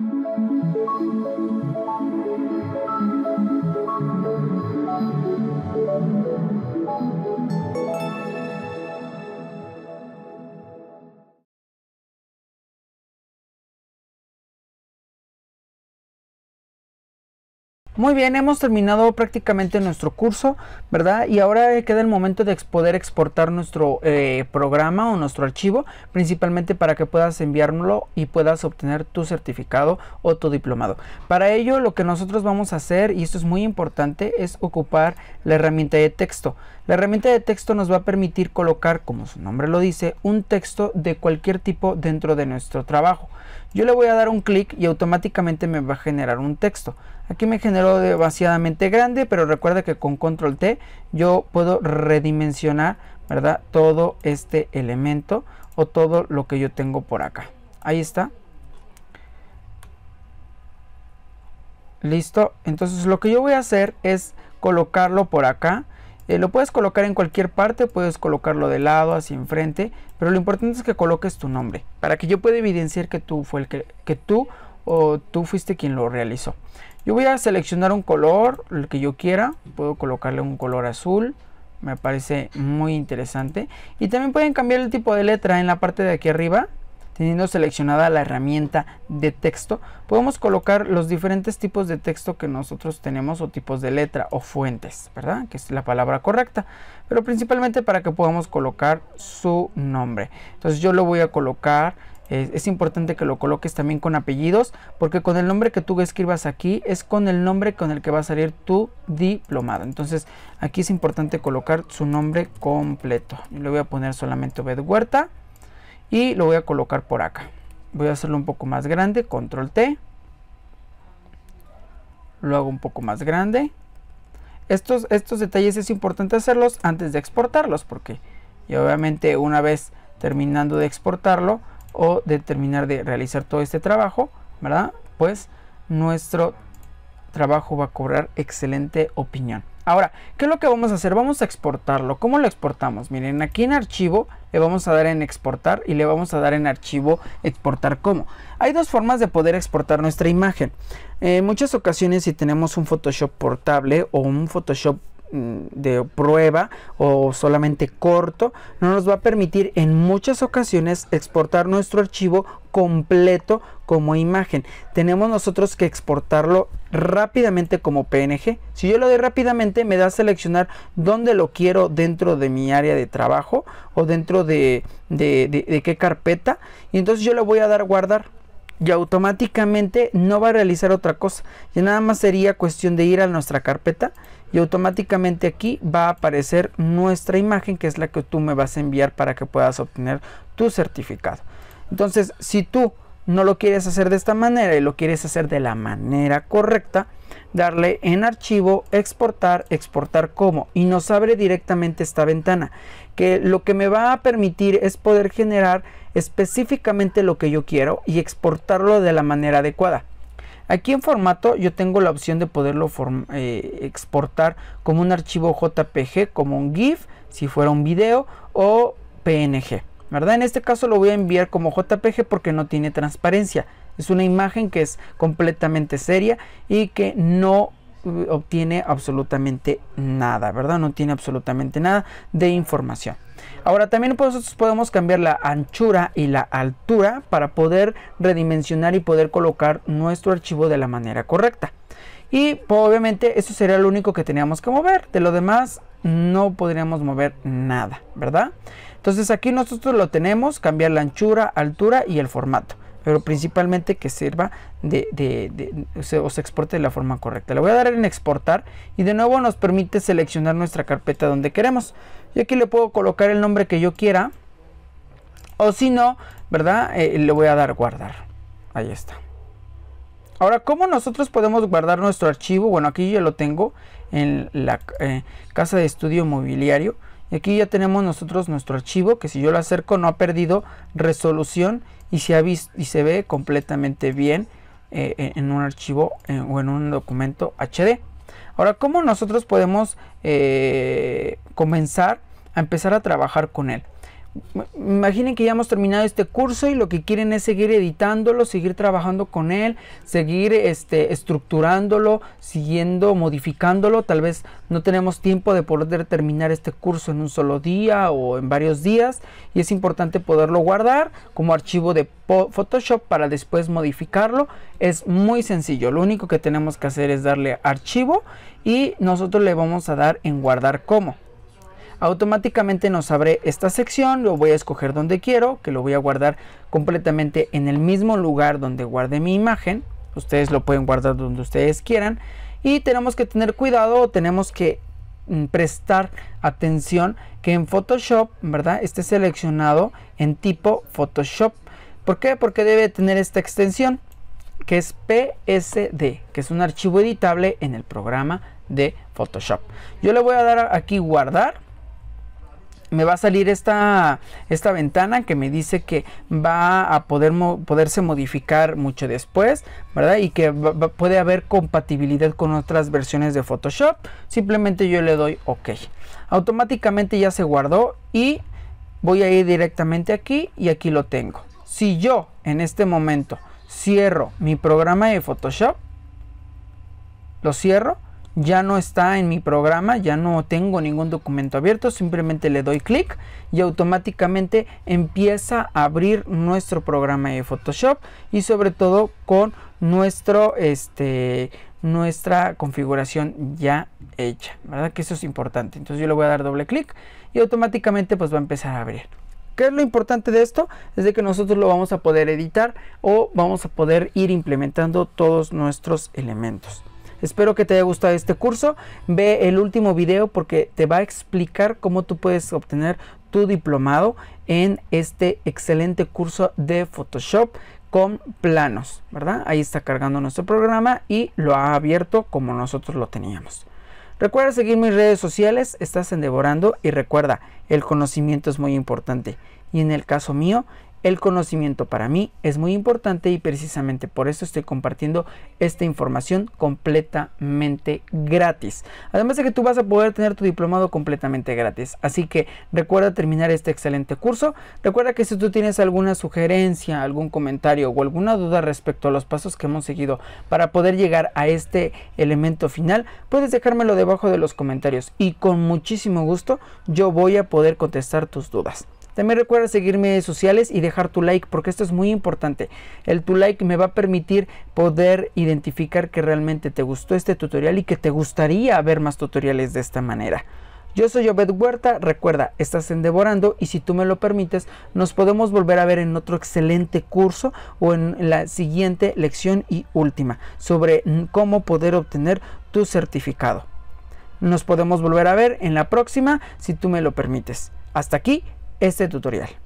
Thank you. Muy bien, hemos terminado prácticamente nuestro curso, ¿verdad? Y ahora queda el momento de poder exportar nuestro eh, programa o nuestro archivo, principalmente para que puedas enviárnoslo y puedas obtener tu certificado o tu diplomado. Para ello, lo que nosotros vamos a hacer, y esto es muy importante, es ocupar la herramienta de texto. La herramienta de texto nos va a permitir colocar, como su nombre lo dice, un texto de cualquier tipo dentro de nuestro trabajo. Yo le voy a dar un clic y automáticamente me va a generar un texto. Aquí me generó demasiadamente grande, pero recuerda que con control T yo puedo redimensionar, ¿verdad? Todo este elemento o todo lo que yo tengo por acá. Ahí está. Listo. Entonces lo que yo voy a hacer es colocarlo por acá. Eh, lo puedes colocar en cualquier parte, puedes colocarlo de lado, hacia enfrente, pero lo importante es que coloques tu nombre, para que yo pueda evidenciar que tú fue el que, que tú o tú fuiste quien lo realizó. Yo voy a seleccionar un color, el que yo quiera, puedo colocarle un color azul, me parece muy interesante. Y también pueden cambiar el tipo de letra en la parte de aquí arriba, Teniendo seleccionada la herramienta de texto, podemos colocar los diferentes tipos de texto que nosotros tenemos o tipos de letra o fuentes, ¿verdad? Que es la palabra correcta, pero principalmente para que podamos colocar su nombre. Entonces yo lo voy a colocar eh, es, importante que lo coloques también con apellidos, porque con el nombre que tú escribas aquí es con el nombre con el que va a salir tu diplomado. Entonces, aquí es importante colocar su nombre completo. Yo le voy a poner solamente Obed Huerta y lo voy a colocar por acá voy a hacerlo un poco más grande control T lo hago un poco más grande estos, estos detalles es importante hacerlos antes de exportarlos porque y obviamente una vez terminando de exportarlo o de terminar de realizar todo este trabajo verdad pues nuestro trabajo va a cobrar excelente opinión Ahora, ¿qué es lo que vamos a hacer? Vamos a exportarlo. ¿Cómo lo exportamos? Miren, aquí en archivo le vamos a dar en exportar y le vamos a dar en archivo exportar como. Hay dos formas de poder exportar nuestra imagen. En muchas ocasiones si tenemos un Photoshop portable o un Photoshop Mm, de prueba o solamente corto no nos va a permitir en muchas ocasiones exportar nuestro archivo completo como imagen tenemos nosotros que exportarlo rápidamente como png si yo lo doy rápidamente me da a seleccionar dónde lo quiero dentro de mi área de trabajo o dentro de, de, qué carpeta y entonces yo le voy a dar guardar y automáticamente no va a realizar otra cosa. Ya nada más sería cuestión de ir a nuestra carpeta y automáticamente aquí va a aparecer nuestra imagen que es la que tú me vas a enviar para que puedas obtener tu certificado. Entonces, si tú no lo quieres hacer de esta manera y lo quieres hacer de la manera correcta, darle en archivo, exportar, exportar como y nos abre directamente esta ventana que lo que me va a permitir es poder generar específicamente lo que yo quiero y exportarlo de la manera adecuada. Aquí en formato yo tengo la opción de poderlo eh, exportar como un archivo JPG, como un GIF, si fuera un video o PNG. ¿verdad? En este caso lo voy a enviar como JPG porque no tiene transparencia. Es una imagen que es completamente seria y que no eh, obtiene absolutamente nada, ¿verdad? No tiene absolutamente nada de información. Ahora también nosotros podemos cambiar la anchura y la altura para poder redimensionar y poder colocar nuestro archivo de la manera correcta. Y pues, obviamente eso sería lo único que teníamos que mover. De lo demás no podríamos mover nada, ¿verdad? Entonces aquí nosotros lo tenemos, cambiar la anchura, altura y el formato pero principalmente que sirva de, o, se, exporte de la forma correcta. Le voy a dar en exportar y de nuevo nos permite seleccionar nuestra carpeta donde queremos. Y aquí le puedo colocar el nombre que yo quiera o si no, ¿verdad? Eh, le voy a dar guardar. Ahí está. Ahora, ¿cómo nosotros podemos guardar nuestro archivo? Bueno, aquí yo lo tengo en la eh, casa de estudio mobiliario. Y aquí ya tenemos nosotros nuestro archivo que si yo lo acerco no ha perdido resolución y se, y se ve completamente bien eh, en un archivo eh, o en un documento HD. Ahora, ¿cómo nosotros podemos eh, comenzar a empezar a trabajar con él? Imaginen que ya hemos terminado este curso y lo que quieren es seguir editándolo, seguir trabajando con él, seguir este, estructurándolo, siguiendo, modificándolo. Tal vez no tenemos tiempo de poder terminar este curso en un solo día o en varios días y es importante poderlo guardar como archivo de Photoshop para después modificarlo. Es muy sencillo, lo único que tenemos que hacer es darle archivo y nosotros le vamos a dar en guardar como automáticamente nos abre esta sección, lo voy a escoger donde quiero, que lo voy a guardar completamente en el mismo lugar donde guardé mi imagen, ustedes lo pueden guardar donde ustedes quieran y tenemos que tener cuidado tenemos que mm, prestar atención que en Photoshop, ¿verdad? Esté seleccionado en tipo Photoshop. ¿Por qué? Porque debe tener esta extensión que es PSD, que es un archivo editable en el programa de Photoshop. Yo le voy a dar aquí guardar me va a salir esta, esta ventana que me dice que va a poder poderse modificar mucho después, ¿verdad? Y que puede haber compatibilidad con otras versiones de Photoshop. Simplemente yo le doy OK. Automáticamente ya se guardó y voy a ir directamente aquí y aquí lo tengo. Si yo en este momento cierro mi programa de Photoshop, lo cierro, ya no está en mi programa, ya no tengo ningún documento abierto, simplemente le doy clic y automáticamente empieza a abrir nuestro programa de Photoshop y sobre todo con nuestro este nuestra configuración ya hecha, ¿verdad? Que eso es importante. Entonces yo le voy a dar doble clic y automáticamente pues va a empezar a abrir. ¿Qué es lo importante de esto? Es de que nosotros lo vamos a poder editar o vamos a poder ir implementando todos nuestros elementos. Espero que te haya gustado este curso. Ve el último video porque te va a explicar cómo tú puedes obtener tu diplomado en este excelente curso de Photoshop con planos, ¿verdad? Ahí está cargando nuestro programa y lo ha abierto como nosotros lo teníamos. Recuerda seguir mis redes sociales, estás en Devorando y recuerda, el conocimiento es muy importante. Y en el caso mío, el conocimiento para mí es muy importante y precisamente por eso estoy compartiendo esta información completamente gratis. Además de que tú vas a poder tener tu diplomado completamente gratis. Así que recuerda terminar este excelente curso. Recuerda que si tú tienes alguna sugerencia, algún comentario o alguna duda respecto a los pasos que hemos seguido para poder llegar a este elemento final, puedes dejármelo debajo de los comentarios y con muchísimo gusto yo voy a poder contestar tus dudas. También recuerda seguirme en sociales y dejar tu like porque esto es muy importante. El tu like me va a permitir poder identificar que realmente te gustó este tutorial y que te gustaría ver más tutoriales de esta manera. Yo soy Obed Huerta, recuerda, estás en Devorando y si tú me lo permites, nos podemos volver a ver en otro excelente curso o en la siguiente lección y última sobre cómo poder obtener tu certificado. Nos podemos volver a ver en la próxima si tú me lo permites. Hasta aquí este tutorial.